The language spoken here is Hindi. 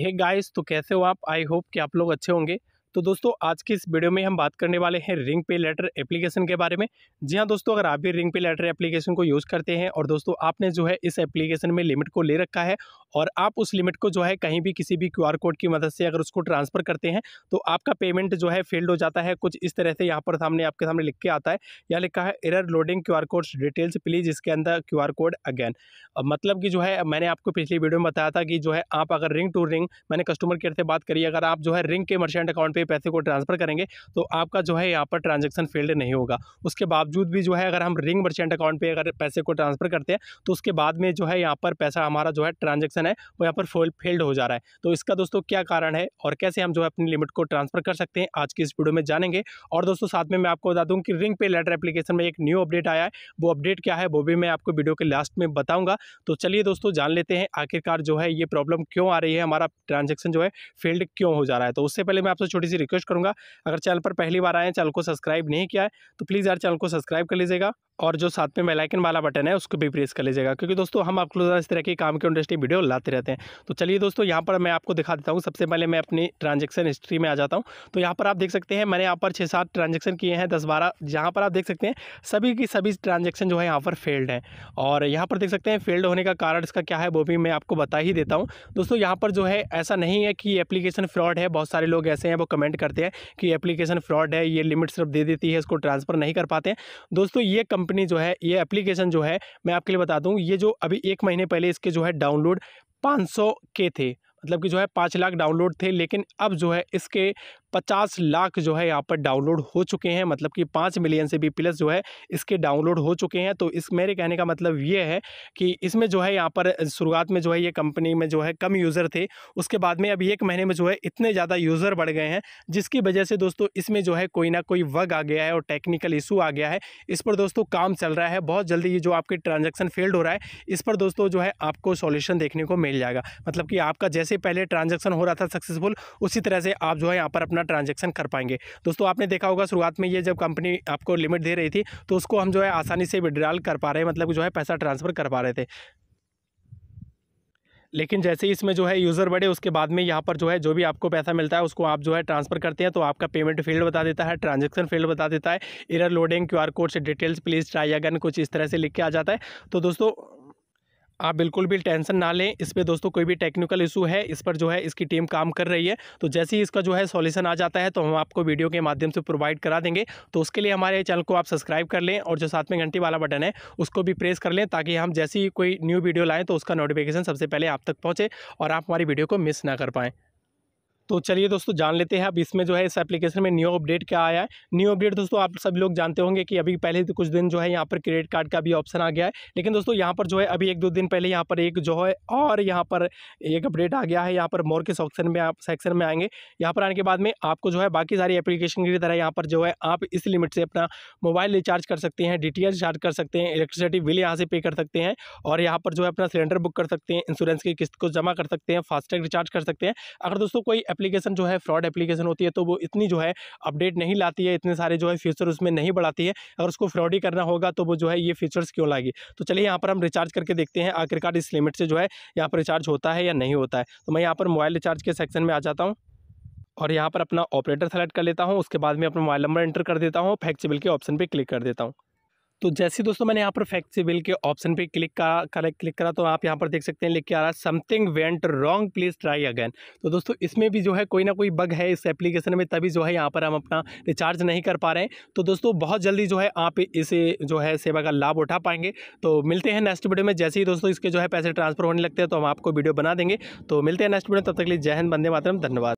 हे hey गाइस तो कैसे हो आप आई होप कि आप लोग अच्छे होंगे तो दोस्तों आज की इस वीडियो में हम बात करने वाले हैं रिंग पे लेटर एप्लीकेशन के बारे में जी हाँ दोस्तों अगर आप भी रिंग पे लेटर एप्लीकेशन को यूज़ करते हैं और दोस्तों आपने जो है इस एप्लीकेशन में लिमिट को ले रखा है और आप उस लिमिट को जो है कहीं भी किसी भी क्यूआर कोड की मदद से अगर उसको ट्रांसफ़र करते हैं तो आपका पेमेंट जो है फेल्ड हो जाता है कुछ इस तरह से यहाँ पर सामने आपके सामने लिख के आता है या लिखा है error loading Q R code details please इसके अंदर क्यू आर कोड अगैन मतलब कि जो है मैंने आपको पिछली वीडियो में बताया था कि जो है आप अगर रिंग टू रिंग मैंने कस्टमर केयर से बात करी अगर आप जो है रिंग के मर्चेंट अकाउंट पे पैसे को ट्रांसफ़र करेंगे तो आपका जो है यहाँ पर ट्रांजेक्शन फेल्ड नहीं होगा उसके बावजूद भी जो है अगर हम रिंग मर्चेंट अकाउंट पर अगर पैसे को ट्रांसफ़र करते हैं तो उसके बाद में जो है यहाँ पर पैसा हमारा जो है ट्रांजेक्शन है वो यहाँ पर फोल फेल्ड हो जा रहा है तो इसका दोस्तों क्या कारण है और कैसे हम जो है अपनी लिमिट को ट्रांसफ़र कर सकते हैं आज की इस वीडियो में जानेंगे और दोस्तों साथ में मैं आपको बता दूँ कि रिंग पे लेटर एप्लीकेशन में एक न्यू अपडेट आया है वो अपडेट क्या है वो भी मैं आपको वीडियो के लास्ट में बताऊंगा तो चलिए दोस्तों जान लेते हैं आखिरकार जो है ये प्रॉब्लम क्यों आ रही है हमारा ट्रांजेक्शन जो है फेल्ड क्यों हो जा रहा है तो उससे पहले मैं आपसे छोटी छोटी सी रिक्वेस्ट करूँगा अगर चैनल पर पहली बार आए चैनल को सब्सक्राइब नहीं किया है तो प्लीज़ यार चैनल को सब्सक्राइब कर लीजिएगा और जो साथ में बेलाइकन वाला बटन है उसको भी प्रेस कर लीजिएगा क्योंकि दोस्तों हम आपको इस तरह के काम के इंडस्ट्री वीडियो लाते रहते हैं तो चलिए दोस्तों यहाँ पर मैं आपको दिखा देता हूँ सबसे पहले मैं अपनी ट्रांजेक्शन हिस्ट्री में आ जाता हूँ तो यहाँ पर आप देख सकते हैं मैंने यहाँ पर छः सात ट्रांजेक्शन किए हैं दस बारह यहाँ पर आप देख सकते हैं सभी की सभी ट्रांजेक्शन जो है यहाँ पर फेल्ड है और यहाँ पर देख सकते हैं फेल्ड होने का कारण इसका क्या है वो भी मैं आपको बता ही देता हूँ दोस्तों यहाँ पर जो है ऐसा नहीं है कि एप्लीकेशन फ्रॉड है बहुत सारे लोग ऐसे हैं वो कमेंट करते हैं कि एप्लीकेशन फ्रॉड है ये लिमिट सिर्फ दे देती है इसको ट्रांसफ़र नहीं कर पाते हैं दोस्तों ये कंपनी जो है ये एप्लीकेशन जो है मैं आपके लिए बता दूँ ये जो अभी एक महीने पहले इसके जो है डाउनलोड पाँच के थे मतलब कि जो है पाँच लाख डाउनलोड थे लेकिन अब जो है इसके पचास लाख जो है यहाँ पर डाउनलोड हो चुके हैं मतलब कि पाँच मिलियन से भी प्लस जो है इसके डाउनलोड हो चुके हैं तो इस मेरे कहने का मतलब ये है कि इसमें जो है यहाँ पर शुरुआत में जो है ये कंपनी में जो है कम यूज़र थे उसके बाद में अभी एक महीने में जो है इतने ज़्यादा यूज़र बढ़ गए हैं जिसकी वजह से दोस्तों इसमें जो है कोई ना कोई वग आ गया है और टेक्निकल इशू आ गया है इस पर दोस्तों काम चल रहा है बहुत जल्दी ये जो आपके ट्रांजेक्शन फेल्ड हो रहा है इस पर दोस्तों जो है आपको सोल्यूशन देखने को मिल जाएगा मतलब कि आपका जैसे पहले ट्रांजेक्शन हो रहा था सक्सेसफुल उसी तरह से आप जो है यहाँ पर अपना अपना ट्रांजेक्शन कर पाएंगे दोस्तों आपने देखा होगा शुरुआत में ये जब कंपनी आपको लिमिट दे रही थी तो उसको हम जो है आसानी से विड्रॉल कर पा रहे हैं मतलब जो है पैसा ट्रांसफ़र कर पा रहे थे लेकिन जैसे ही इसमें जो है यूज़र बढ़े उसके बाद में यहाँ पर जो है जो भी आपको पैसा मिलता है उसको आप जो है ट्रांसफर करते हैं तो आपका पेमेंट फील्ड बता देता है ट्रांजैक्शन फील्ड बता देता है इरर लोडिंग क्यूआर कोड से डिटेल्स प्लीज़ ट्राई अगन कुछ इस तरह से लिख के आ जाता है तो दोस्तों आप बिल्कुल भी टेंशन ना लें इस पर दोस्तों कोई भी टेक्निकल इशू है इस पर जो है इसकी टीम काम कर रही है तो जैसे ही इसका जो है सॉल्यूशन आ जाता है तो हम आपको वीडियो के माध्यम से प्रोवाइड करा देंगे तो उसके लिए हमारे चैनल को आप सब्सक्राइब कर लें और जो साथ में घंटी वाला बटन है उसको भी प्रेस कर लें ताकि हम जैसे ही कोई न्यू वीडियो लाएँ तो उसका नोटिफिकेशन सबसे पहले आप तक पहुँचे और आप हमारी वीडियो को मिस ना कर पाएँ तो चलिए दोस्तों जान लेते हैं अब इसमें जो है इस एप्लीकेशन में न्यू अपडेट क्या आया है न्यू अपडेट दोस्तों आप सभी लोग जानते होंगे कि अभी पहले तो कुछ दिन जो है यहाँ पर क्रेडिट कार्ड का भी ऑप्शन आ गया है लेकिन दोस्तों यहाँ पर जो है अभी एक दो दिन पहले यहाँ पर एक जो है और यहाँ पर एक अपडेट आ गया है यहाँ पर मोर के ऑप्शन में आप सेक्शन में आएंगे यहाँ पर आने के बाद में आपको जो है बाकी सारी एप्लीकेशन की तरह यहाँ पर जो है आप इस लिमिट से अपना मोबाइल रिचार्ज कर सकते हैं डी रिचार्ज कर सकते हैं इलेक्ट्रिसिटी बिल यहाँ से पे कर सकते हैं और यहाँ पर जो है अपना सिलेंडर बुक कर सकते हैं इंश्योरेंस की किस्त को जमा कर सकते हैं फास्टैग रिचार्ज कर सकते हैं अगर दोस्तों कोई एप्लीकेशन जो है फ्रॉड एप्लीकेशन होती है तो वो इतनी जो है अपडेट नहीं लाती है इतने सारे जो है फीचर उसमें नहीं बढ़ाती है अगर उसको फ्रॉड ही करना होगा तो वो जो है ये फीचर्स क्यों लाएगी तो चलिए यहाँ पर हम रिचार्ज करके देखते हैं आखिरकार इस लिमिट से जो है यहाँ पर रिचार्ज होता है या नहीं होता है तो मैं यहाँ पर मोबाइल रिचार्ज के सेक्शन में आ जाता हूँ और यहाँ पर अपना ऑपरेटर सेलेक्ट कर लेता हूँ उसके बाद में अपना मोबाइल नंबर एंटर कर देता हूँ फैक्सीबिल के ऑप्शन पर क्लिक कर देता हूँ तो जैसे दोस्तों मैंने यहाँ पर फ्लेक्सिबल के ऑप्शन पे क्लिक करा कर, क्लिक करा तो आप यहाँ पर देख सकते हैं लिख के आ रहा है something went wrong please try again तो दोस्तों इसमें भी जो है कोई ना कोई बग है इस एप्लीकेशन में तभी जो है यहाँ पर हम अपना रिचार्ज नहीं कर पा रहे हैं तो दोस्तों बहुत जल्दी जो है आप इसे जो है सेवा का लाभ उठा पाएंगे तो मिलते हैं नेक्स्ट वीडियो में जैसे ही दोस्तों इसके जो है पैसे ट्रांसफर होने लगते हैं तो हम आपको वीडियो बना देंगे तो मिलते हैं नेक्स्ट वीडियो तब तक लिए जय हिंद बंदे मातरम धन्यवाद